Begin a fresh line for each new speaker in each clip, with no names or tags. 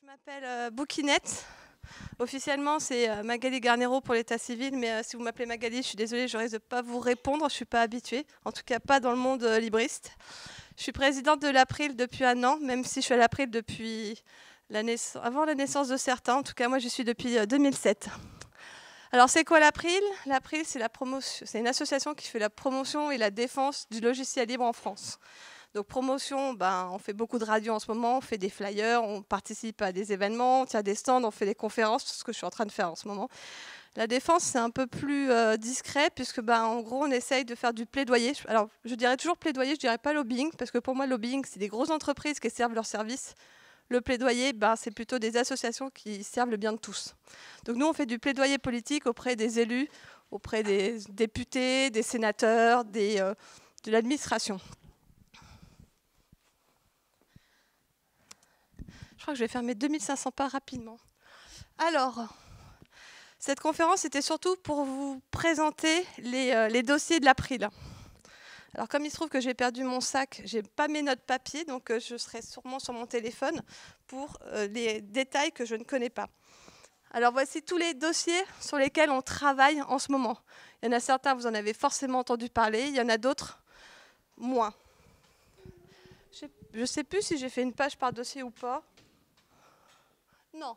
je m'appelle euh, Bouquinette. Officiellement, c'est euh, Magali Garnero pour l'état civil, mais euh, si vous m'appelez Magali, je suis désolée, je risque de pas vous répondre, je ne suis pas habituée, en tout cas pas dans le monde libriste. Je suis présidente de l'April depuis un an, même si je suis à l'April depuis avant la naissance de certains, en tout cas moi je suis depuis 2007. Alors c'est quoi l'April L'April c'est la promotion, c'est une association qui fait la promotion et la défense du logiciel libre en France. Donc promotion, ben, on fait beaucoup de radio en ce moment, on fait des flyers, on participe à des événements, on tient des stands, on fait des conférences, ce que je suis en train de faire en ce moment. La défense, c'est un peu plus euh, discret, puisque ben, en gros, on essaye de faire du plaidoyer. Alors, je dirais toujours plaidoyer, je dirais pas lobbying, parce que pour moi, lobbying, c'est des grosses entreprises qui servent leurs services. Le plaidoyer, ben, c'est plutôt des associations qui servent le bien de tous. Donc nous, on fait du plaidoyer politique auprès des élus, auprès des députés, des sénateurs, euh, de l'administration. Je crois que je vais faire 2500 pas rapidement. Alors, cette conférence était surtout pour vous présenter euh, les, dossiers de l'April. Alors comme il se trouve que j'ai perdu mon sac, j'ai pas mes notes papier, donc euh, je serai sûrement sur mon téléphone pour euh, les détails que je ne connais pas. Alors voici tous les dossiers sur lesquels on travaille en ce moment. Il y en a certains, vous en avez forcément entendu parler, il y en a d'autres, moins. Je ne sais plus si j'ai fait une page par dossier ou pas. Non.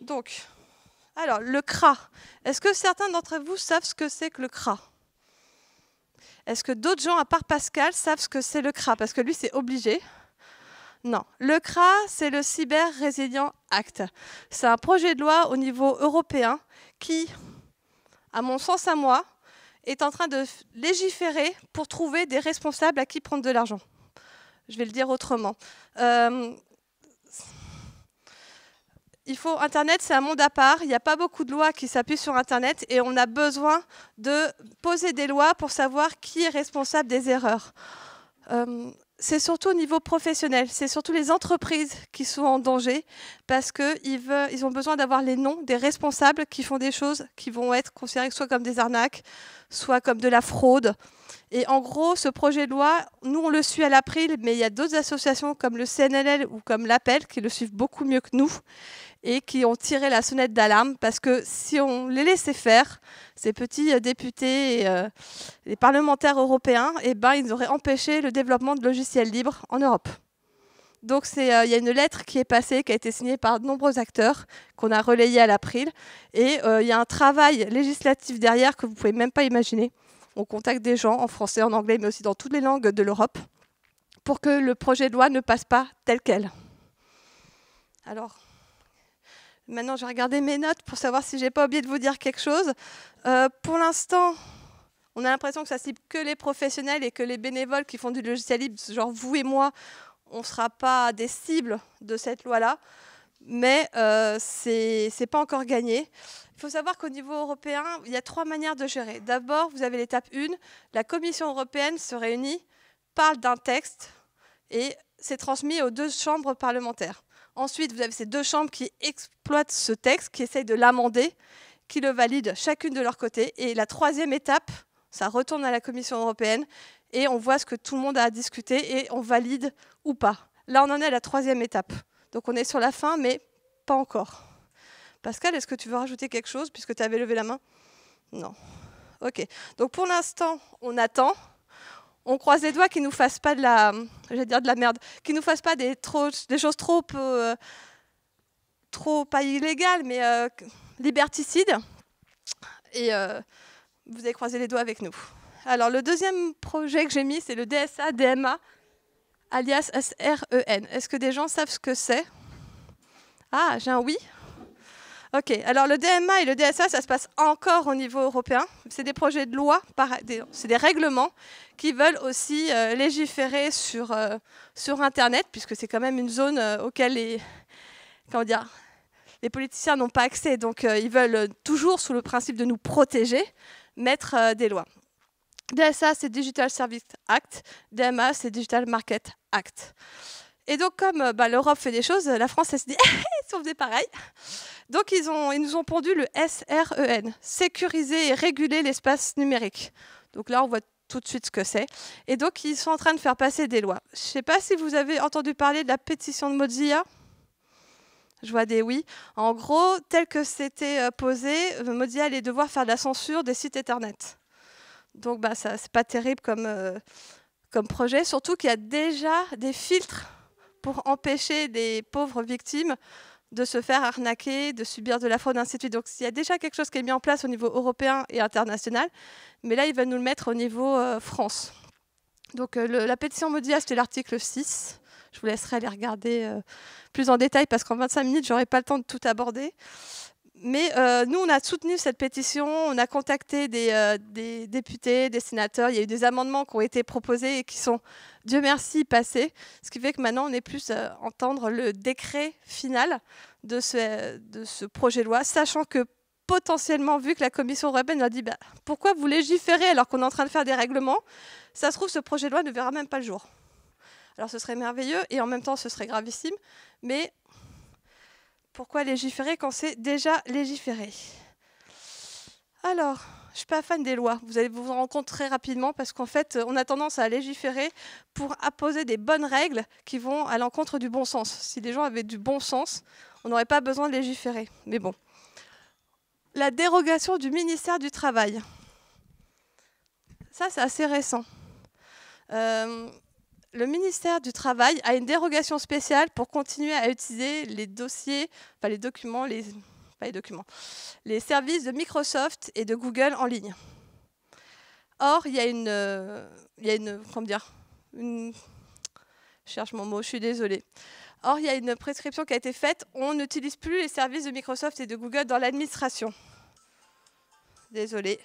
Donc, alors, le CRA. Est-ce que certains d'entre vous savent ce que c'est que le CRA Est-ce que d'autres gens, à part Pascal, savent ce que c'est le CRA Parce que lui, c'est obligé. Non. Le CRA, c'est le Cyber Resilient Act. C'est un projet de loi au niveau européen qui, à mon sens, à moi, est en train de légiférer pour trouver des responsables à qui prendre de l'argent. Je vais le dire autrement. Euh, il faut Internet, c'est un monde à part. Il n'y a pas beaucoup de lois qui s'appuient sur Internet et on a besoin de poser des lois pour savoir qui est responsable des erreurs. Euh, c'est surtout au niveau professionnel, c'est surtout les entreprises qui sont en danger parce qu'ils ont besoin d'avoir les noms des responsables qui font des choses qui vont être considérées soit comme des arnaques, soit comme de la fraude. Et en gros, ce projet de loi, nous on le suit à l'April, mais il y a d'autres associations comme le CNLL ou comme l'Appel qui le suivent beaucoup mieux que nous et qui ont tiré la sonnette d'alarme parce que si on les laissait faire, ces petits euh, députés et euh, les parlementaires européens, eh ben, ils auraient empêché le développement de logiciels libres en Europe. Donc euh, il y a une lettre qui est passée, qui a été signée par de nombreux acteurs, qu'on a relayée à l'April, et il y a un travail législatif derrière que vous ne pouvez même pas imaginer. On contacte des gens en français, en anglais, mais aussi dans toutes les langues de l'Europe, pour que le projet de loi ne passe pas tel quel. Alors, Maintenant, je vais regarder mes notes pour savoir si j'ai pas oublié de vous dire quelque chose. Euh, pour l'instant, on a l'impression que ça cible que les professionnels et que les bénévoles qui font du logiciel libre, genre vous et moi, on ne sera pas des cibles de cette loi-là. Mais euh, ce n'est pas encore gagné. Il faut savoir qu'au niveau européen, il y a trois manières de gérer. D'abord, vous avez l'étape 1. La Commission européenne se réunit, parle d'un texte et c'est transmis aux deux chambres parlementaires. Ensuite, vous avez ces deux chambres qui exploitent ce texte, qui essayent de l'amender, qui le valident chacune de leur côté. Et la troisième étape, ça retourne à la Commission européenne et on voit ce que tout le monde a à discuter et on valide ou pas. Là, on en est à la troisième étape. Donc on est sur la fin, mais pas encore. Pascal, est-ce que tu veux rajouter quelque chose puisque tu avais levé la main Non. Ok. Donc pour l'instant, on attend on croise les doigts qu'ils nous fassent pas de la, dire de la merde, qu'ils nous fassent pas des, des choses trop, euh, trop pas illégales, mais euh, liberticides. Et euh, vous allez croiser les doigts avec nous. Alors le deuxième projet que j'ai mis, c'est le DSA DMA, alias SREN. Est-ce que des gens savent ce que c'est Ah, j'ai un oui. Ok, alors le DMA et le DSA, ça se passe encore au niveau européen. C'est des projets de loi, c'est des règlements qui veulent aussi euh, légiférer sur, euh, sur Internet, puisque c'est quand même une zone euh, auquel les, les politiciens n'ont pas accès. Donc ils veulent toujours, sous le principe de nous protéger, mettre des lois. DSA, c'est Digital Service Act. DMA, c'est Digital Market Act. Et donc, comme euh, bah, l'Europe fait des choses, euh, la France, elle se dit, eh, ils on faisait pareil. Donc, ils, ont, ils nous ont pondu le SREN, sécuriser et réguler l'espace numérique. Donc là, on voit tout de suite ce que c'est. Et donc, ils sont en train de faire passer des lois. Je ne sais pas si vous avez entendu parler de la pétition de Mozilla. Je vois des oui. En gros, tel que c'était euh, posé, Mozilla allait devoir faire de la censure des sites Internet. Donc, bah, ça, c'est pas terrible comme, comme projet, surtout qu'il y a déjà des filtres pour empêcher des pauvres victimes de se faire arnaquer, de subir de la fraude, ainsi Donc il y a déjà quelque chose qui est mis en place au niveau européen et international, mais là, ils veulent nous le mettre au niveau euh, France. Donc euh, la pétition Modia, c'était l'article 6. Je vous laisserai aller regarder euh, plus en détail parce qu'en 25 minutes, n'aurai pas le temps de tout aborder. Mais nous, on a soutenu cette pétition, on a contacté des, des députés, des sénateurs, il y a eu des amendements qui ont été proposés et qui sont Dieu merci, passé. Ce qui fait que maintenant, on est plus à euh, entendre le décret final de ce, projet de loi, sachant que potentiellement, vu que la Commission européenne a dit bah, pourquoi vous légiférez alors qu'on est en train de faire des règlements, ça se trouve, ce projet de loi ne verra même pas le jour. Alors ce serait merveilleux et en même temps ce serait gravissime, mais pourquoi légiférer quand c'est déjà légiféré Alors, je ne suis pas fan des lois. Vous allez vous en rendre compte très rapidement parce qu'en fait, on a tendance à légiférer pour apposer des bonnes règles qui vont à l'encontre du bon sens. Si les gens avaient du bon sens, on n'aurait pas besoin de légiférer. Mais bon. La dérogation du ministère du Travail. Ça, c'est assez récent. Euh, le ministère du Travail a une dérogation spéciale pour continuer à utiliser les dossiers, enfin les documents, les, les documents, les services de Microsoft et de Google en ligne. Or, il y a une, euh, il y a une comment dire, cherche mon mot, je suis désolée. Or, il y a une prescription qui a été faite, on n'utilise plus les services de Microsoft et de Google dans l'administration. Désolée.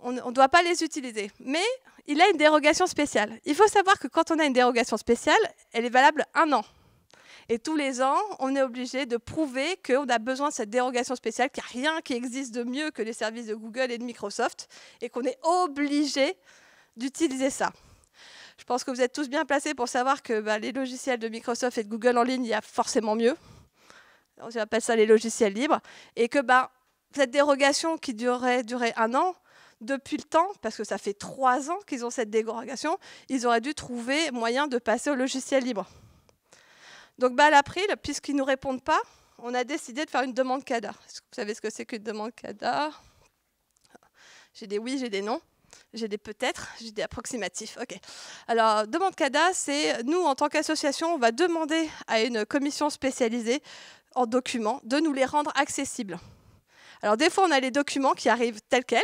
On ne doit pas les utiliser. Mais il a une dérogation spéciale. Il faut savoir que quand on a une dérogation spéciale, elle est valable un an. Et tous les ans, on est obligé de prouver qu'on a besoin de cette dérogation spéciale, qu'il n'y a rien qui existe de mieux que les services de Google et de Microsoft, et qu'on est obligé d'utiliser ça. Je pense que vous êtes tous bien placés pour savoir que bah, les logiciels de Microsoft et de Google en ligne, il y a forcément mieux. On appelle ça les logiciels libres. Et que bah, cette dérogation qui durait, un an, depuis le temps, parce que ça fait trois ans qu'ils ont cette dérogation, ils auraient dû trouver moyen de passer au logiciel libre. Donc bah, à l'April, puisqu'ils ne nous répondent pas, on a décidé de faire une demande CADA. vous savez ce que c'est qu'une demande CADA J'ai des oui, j'ai des non. J'ai des peut-être, j'ai des approximatifs. Ok. Alors, demande CADA, c'est nous, en tant qu'association, on va demander à une commission spécialisée en documents de nous les rendre accessibles. Alors, des fois, on a les documents qui arrivent tels quels.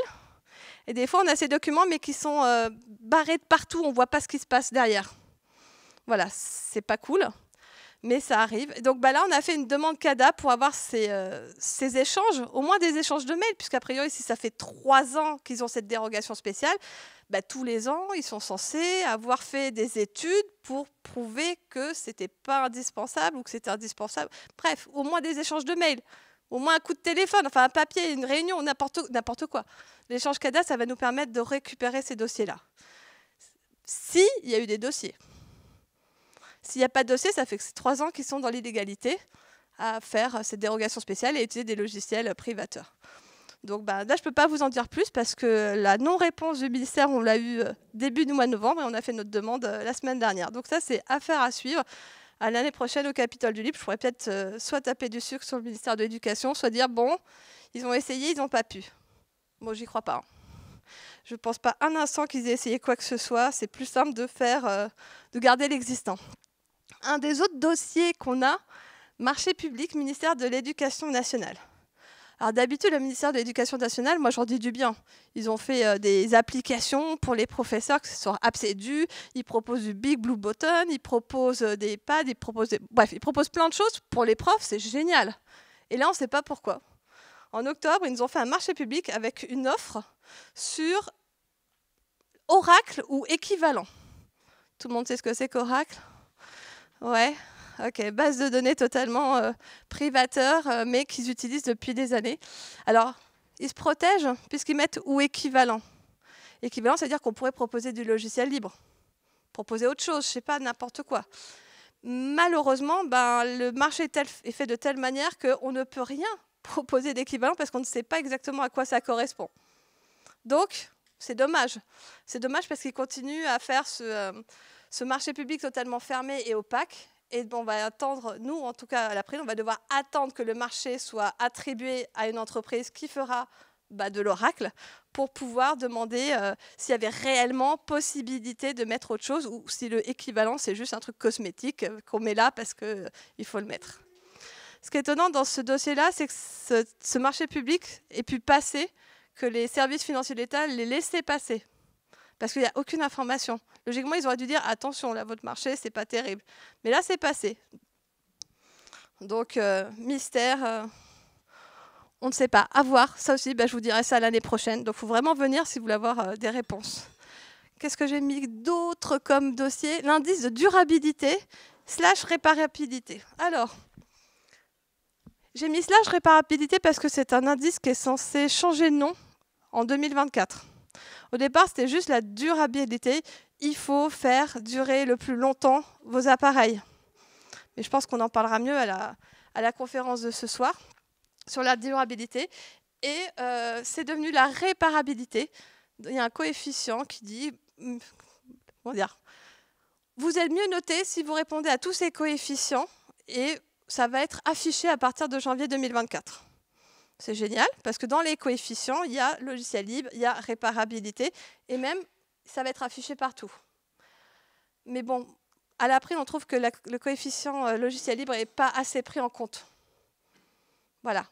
Et des fois, on a ces documents, mais qui sont euh, barrés de partout. On ne voit pas ce qui se passe derrière. Voilà, c'est pas cool mais ça arrive. Donc bah, là, on a fait une demande CADA pour avoir ces, euh, échanges, au moins des échanges de mails, puisqu'à priori, si ça fait trois ans qu'ils ont cette dérogation spéciale, bah, tous les ans, ils sont censés avoir fait des études pour prouver que c'était pas indispensable ou que c'était indispensable. Bref, au moins des échanges de mails. Au moins un coup de téléphone, enfin un papier, une réunion, n'importe quoi. L'échange CADA, ça va nous permettre de récupérer ces dossiers-là. S'il y a eu des dossiers. S'il n'y a pas de dossier, ça fait que c'est trois ans qu'ils sont dans l'illégalité à faire euh, cette dérogation spéciale et utiliser des logiciels privateurs. Donc bah, là, je ne peux pas vous en dire plus parce que la non-réponse du ministère, on l'a eu euh, début du mois de novembre et on a fait notre demande euh, la semaine dernière. Donc ça, c'est affaire à suivre. À l'année prochaine, au Capitole du Libre, je pourrais peut-être soit taper du sucre sur le ministère de l'Éducation, soit dire, bon, ils ont essayé, ils n'ont pas pu. Bon, j'y crois pas. Hein. Je ne pense pas un instant qu'ils aient essayé quoi que ce soit. C'est plus simple de faire, de garder l'existant un des autres dossiers qu'on a, marché public, ministère de l'Éducation nationale. Alors d'habitude, le ministère de l'Éducation nationale, moi j'en dis du bien. Ils ont fait euh, des applications pour les professeurs, que ce soit absédus ils proposent du Big Blue Button, ils proposent euh, des pads, ils proposent bref, ils proposent plein de choses. Pour les profs, c'est génial. Et là, on ne sait pas pourquoi. En octobre, ils nous ont fait un marché public avec une offre sur Oracle ou équivalent. Tout le monde sait ce que c'est qu'Oracle Ouais, ok, base de données totalement euh, privateur, euh, mais qu'ils utilisent depuis des années. Alors, ils se protègent puisqu'ils mettent ou équivalent. Équivalent, c'est-à-dire qu'on pourrait proposer du logiciel libre, proposer autre chose, je sais pas, n'importe quoi. Malheureusement, ben, le marché est fait de telle manière qu'on ne peut rien proposer d'équivalent parce qu'on ne sait pas exactement à quoi ça correspond. Donc, c'est dommage. C'est dommage parce qu'ils continuent à faire ce, euh, ce marché public totalement fermé et opaque. Et on va attendre, nous en tout cas à prise, on va devoir attendre que le marché soit attribué à une entreprise qui fera bah, de l'oracle pour pouvoir demander euh, s'il y avait réellement possibilité de mettre autre chose ou si l'équivalent équivalent c'est juste un truc cosmétique euh, qu'on met là parce qu'il euh, faut le mettre. Ce qui est étonnant dans ce dossier-là, c'est que ce, ce, marché public ait pu passer, que les services financiers de l'État les laissaient passer parce qu'il n'y a aucune information. Logiquement, ils auraient dû dire attention, là, votre marché, c'est pas terrible. Mais là, c'est passé. Donc, euh, mystère, euh, on ne sait pas. À voir, ça aussi, bah, je vous dirai ça l'année prochaine. Donc, il faut vraiment venir si vous voulez avoir euh, des réponses. Qu'est-ce que j'ai mis d'autre comme dossier L'indice de durabilité slash réparabilité. Alors, j'ai mis slash réparabilité parce que c'est un indice qui est censé changer de nom en 2024. Au départ, c'était juste la durabilité. Il faut faire durer le plus longtemps vos appareils. Mais je pense qu'on en parlera mieux à la, conférence de ce soir sur la durabilité. Et euh, c'est devenu la réparabilité. Il y a un coefficient qui dit, hum, dire, vous êtes mieux noté si vous répondez à tous ces coefficients et ça va être affiché à partir de janvier 2024. C'est génial parce que dans les coefficients, il y a logiciel libre, il y a réparabilité et même ça va être affiché partout. Mais bon, à l'après, on trouve que le coefficient euh, logiciel libre n'est pas assez pris en compte. Voilà.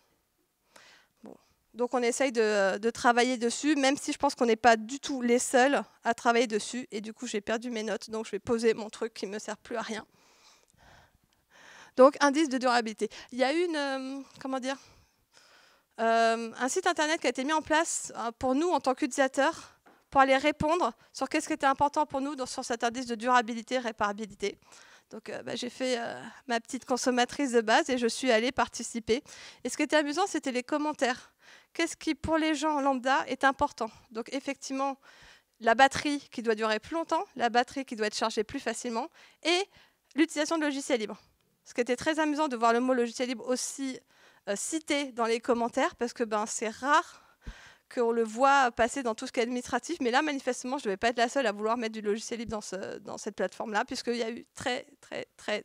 Donc on essaye de, travailler dessus, même si je pense qu'on n'est pas du tout les seuls à travailler dessus. Et du coup, j'ai perdu mes notes, donc je vais poser mon truc qui ne me sert plus à rien. Donc indice de durabilité. Il y a une... Euh, comment dire euh, un site internet qui a été mis en place euh, pour nous en tant qu'utilisateurs pour aller répondre sur qu'est-ce qui était important pour nous sur cet indice de durabilité et réparabilité. Donc euh, bah, j'ai fait ma petite consommatrice de base et je suis allée participer. Et ce qui était amusant, c'était les commentaires. Qu'est-ce qui, pour les gens lambda, est important Donc effectivement, la batterie qui doit durer plus longtemps, la batterie qui doit être chargée plus facilement et l'utilisation de logiciels libres. Ce qui était très amusant de voir le mot logiciel libre aussi euh, cité dans les commentaires parce que ben, c'est rare qu'on le voit passer dans tout ce qui est administratif. Mais là, manifestement, je ne vais pas être la seule à vouloir mettre du logiciel libre dans, dans cette plateforme-là, puisqu'il y a eu très, très, très,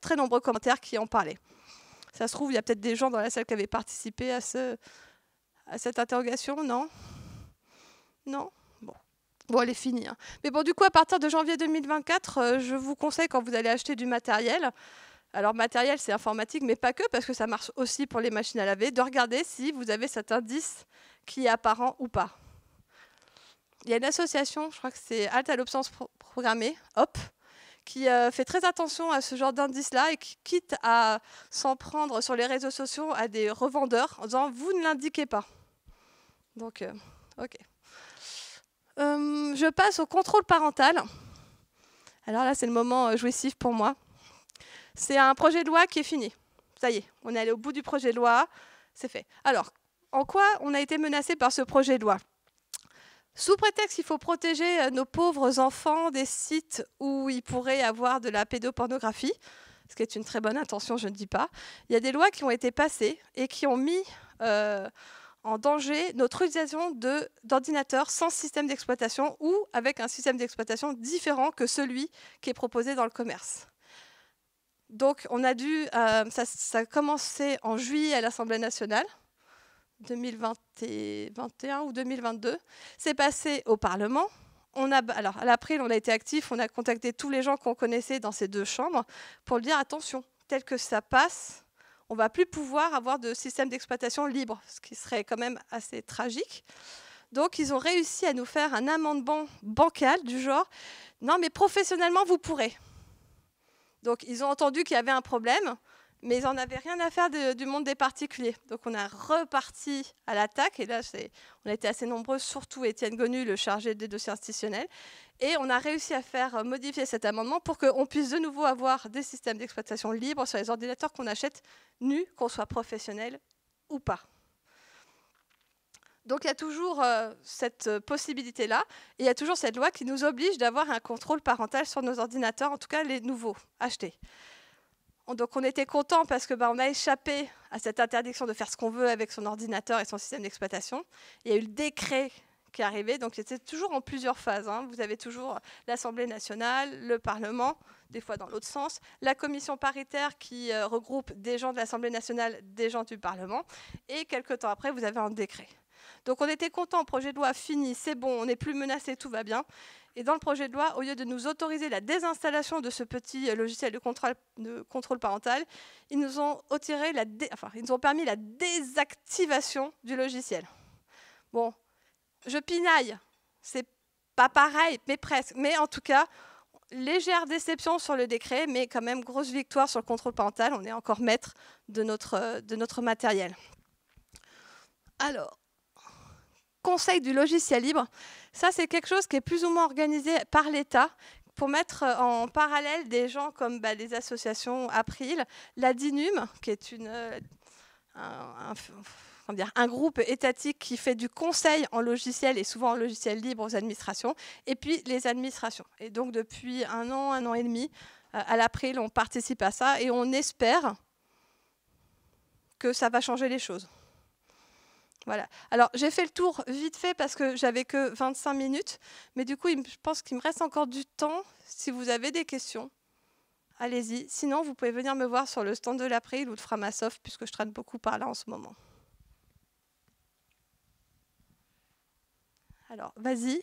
très nombreux commentaires qui en parlaient. Ça se trouve, il y a peut-être des gens dans la salle qui avaient participé à, ce, à cette interrogation, non Non Bon. elle est finie. Hein. Mais bon, du coup, à partir de janvier 2024, euh, je vous conseille, quand vous allez acheter du matériel, alors matériel, c'est informatique, mais pas que, parce que ça marche aussi pour les machines à laver, de regarder si vous avez cet indice qui est apparent ou pas. Il y a une association, je crois que c'est Alt à l'obsence programmée, HOP, qui euh, fait très attention à ce genre dindice là et qui quitte à s'en prendre sur les réseaux sociaux à des revendeurs en disant vous ne l'indiquez pas. Donc, euh, ok. Hum, je passe au contrôle parental. Alors là, c'est le moment euh, jouissif pour moi. C'est un projet de loi qui est fini. Ça y est, on est allé au bout du projet de loi, c'est fait. Alors, en quoi on a été menacé par ce projet de loi sous prétexte qu'il faut protéger euh, nos pauvres enfants des sites où ils pourraient avoir de la pédopornographie, ce qui est une très bonne intention, je ne dis pas, il y a des lois qui ont été passées et qui ont mis euh, en danger notre utilisation d'ordinateurs sans système d'exploitation ou avec un système d'exploitation différent que celui qui est proposé dans le commerce. Donc on a dû, euh, ça, a commencé en juillet à l'Assemblée nationale, 2021 ou 2022. C'est passé au Parlement. On a, alors à l'après, on a été actifs, on a contacté tous les gens qu'on connaissait dans ces deux chambres pour dire attention, tel que ça passe, on va plus pouvoir avoir de système d'exploitation libre, ce qui serait quand même assez tragique. Donc ils ont réussi à nous faire un amendement bancal du genre, non mais professionnellement vous pourrez. Donc ils ont entendu qu'il y avait un problème, mais ils n'en avaient rien à faire du monde des particuliers. Donc on a reparti à l'attaque, et là on a été assez nombreux, surtout Étienne Gonu, le chargé des dossiers institutionnels, et on a réussi à faire euh, modifier cet amendement pour qu'on puisse de nouveau avoir des systèmes d'exploitation libres sur les ordinateurs qu'on achète nus, qu'on soit professionnel ou pas. Donc il y a toujours euh, cette euh, possibilité-là, il y a toujours cette loi qui nous oblige d'avoir un contrôle parental sur nos ordinateurs, en tout cas les nouveaux achetés. Donc on était content parce que bah, on a échappé à cette interdiction de faire ce qu'on veut avec son ordinateur et son système d'exploitation. Il y a eu le décret qui est arrivé, donc c'était toujours en plusieurs phases. Hein. Vous avez toujours l'Assemblée nationale, le Parlement, des fois dans l'autre sens, la commission paritaire qui euh, regroupe des gens de l'Assemblée nationale, des gens du Parlement, et quelques temps après, vous avez un décret. Donc on était content, projet de loi fini, c'est bon, on n'est plus menacé, tout va bien. Et dans le projet de loi, au lieu de nous autoriser la désinstallation de ce petit euh, logiciel de contrôle, parental, ils nous, ont la enfin, ils ont permis la désactivation du logiciel. Bon, je pinaille, c'est pas pareil, mais presque. Mais en tout cas, légère déception sur le décret, mais quand même grosse victoire sur le contrôle parental. On est encore maître de notre, euh, de notre matériel. Alors, conseil du logiciel libre. Ça, c'est quelque chose qui est plus ou moins organisé par l'État pour mettre euh, en parallèle des gens comme les bah, associations April, la DINUM, qui est euh, un, groupe étatique qui fait du conseil en logiciel et souvent en logiciel libre aux administrations, et puis les administrations. Et donc depuis un an, un an et demi, euh, à l'April, on participe à ça et on espère que ça va changer les choses. Voilà. Alors, j'ai fait le tour vite fait parce que j'avais que 25 minutes, mais du coup, je pense qu'il me reste encore du temps. Si vous avez des questions, allez-y. Sinon, vous pouvez venir me voir sur le stand de l'April ou de Framasoft, puisque je traîne beaucoup par là en ce moment. Alors, vas-y.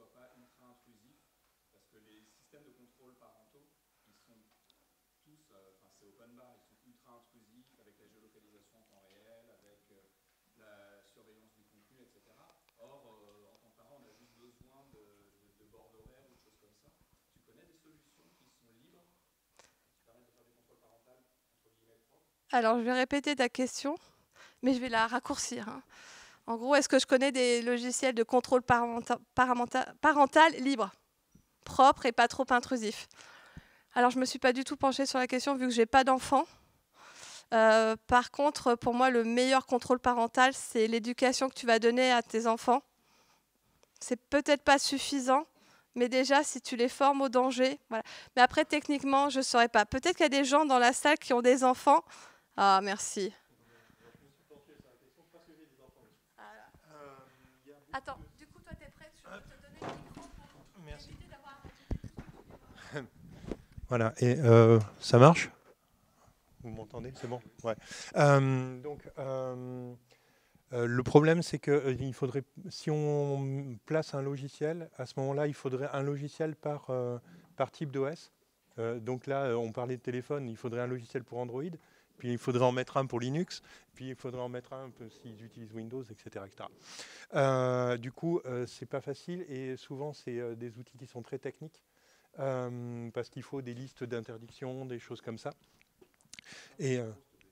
soit pas ultra-intrusif, parce que les systèmes de contrôle parentaux, ils sont tous, euh, enfin c'est open bar, ils sont ultra-intrusifs avec la géolocalisation en temps réel, avec euh, la surveillance du contenu, etc. Or, euh, en tant que parent, on a juste besoin de, de, de bords ou de choses comme ça. Tu connais des solutions qui sont libres,
qui permettent de faire du contrôle entre guillemets, alors, je vais répéter ta question, mais je vais la raccourcir. Hein. En gros, est-ce que je connais des logiciels de contrôle parental libre, propre et pas trop intrusif Alors, je ne me suis pas du tout penchée sur la question vu que n'ai pas d'enfants. Euh, par contre, pour moi, le meilleur contrôle parental, c'est l'éducation que tu vas donner à tes enfants. C'est peut-être pas suffisant, mais déjà, si tu les formes au danger, Mais après, techniquement, je ne saurais pas. Peut-être qu'il y a des gens dans la salle qui ont des enfants. Ah, merci. Attends, du coup,
toi, t'es prête Je vais te donner le micro pour d'avoir Voilà, et euh, ça marche Vous m'entendez C'est bon Ouais. Euh, donc. Euh, le problème, c'est que il faudrait, si on place un logiciel, à ce moment-là, il faudrait un logiciel par, par type d'OS. donc là, on parlait de téléphone, il faudrait un logiciel pour Android puis il faudrait en mettre un pour Linux, puis il faudrait en mettre un s'ils utilisent Windows, etc. Euh, du coup, ce euh, c'est pas facile et souvent c'est euh, des outils qui sont très techniques parce qu'il faut des listes d'interdictions, des choses comme ça. Et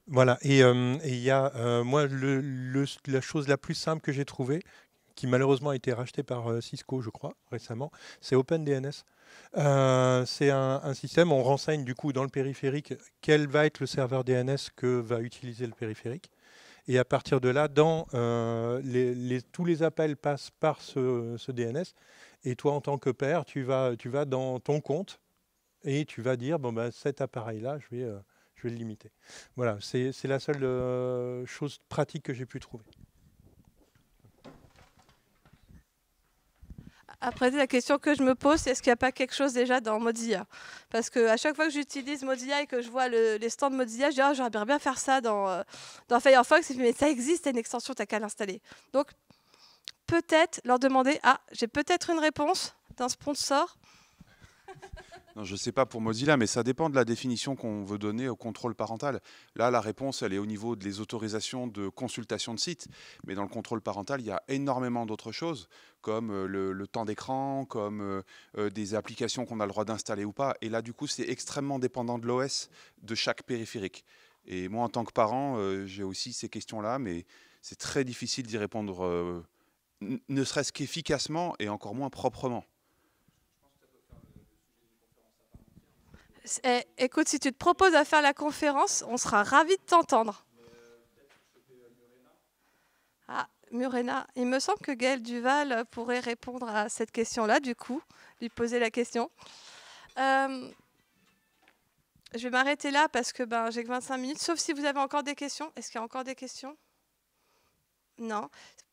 voilà. Et il y a moi la chose la plus simple que j'ai trouvée, qui malheureusement a été racheté par euh, Cisco, je crois, récemment, c'est OpenDNS. Euh, c'est un, un, système, on renseigne du coup dans le périphérique quel va être le serveur DNS que va utiliser le périphérique. Et à partir de là, dans, euh, les, tous les appels passent par ce, DNS. Et toi, en tant que père, tu vas, tu vas dans ton compte et tu vas dire, bon, ben, cet appareil-là, je vais... Euh, je vais le limiter. Voilà, c'est la seule chose pratique que j'ai pu trouver.
Après, la question que je me pose, c'est est-ce qu'il n'y a pas quelque chose déjà dans Mozilla Parce qu'à chaque fois que j'utilise Mozilla et que je vois les stands Mozilla, je dis oh, j'aimerais bien faire ça dans, euh, dans Firefox. Mais ça existe, une extension, t'as qu'à l'installer. Donc, peut-être leur demander ah, j'ai peut-être une réponse d'un sponsor
je ne sais pas pour Mozilla, mais ça dépend de la définition qu'on veut donner au contrôle parental. Là, la réponse, elle est au niveau des autorisations de consultation de sites. Mais dans le contrôle parental, il y a énormément d'autres choses, comme euh, le, temps d'écran, comme euh, euh, des applications qu'on a le droit d'installer ou pas. Et là, du coup, c'est extrêmement dépendant de l'OS de chaque périphérique. Et moi, en tant que parent, j'ai aussi ces questions-là, mais c'est très difficile d'y répondre, ne serait-ce qu'efficacement et encore moins proprement.
Eh, écoute, si tu te proposes à faire la conférence, on sera ravis de t'entendre. Ah, Murena, il me semble que Gaël Duval pourrait répondre à cette question-là, du coup, lui poser la question. Euh, je vais m'arrêter là parce que ben, j'ai que 25 minutes, sauf si vous avez encore des questions. Est-ce qu'il y a encore des questions Non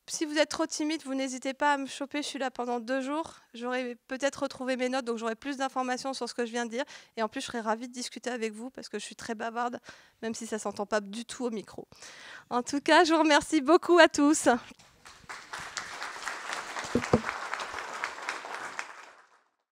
si vous êtes trop timide, vous n'hésitez pas à me choper. Je suis là pendant deux jours. J'aurai peut-être retrouvé mes notes, donc j'aurai plus d'informations sur ce que je viens de dire. Et en plus, je serai ravie de discuter avec vous parce que je suis très bavarde, même si ça s'entend pas du tout au micro. En tout cas, je vous remercie beaucoup à tous.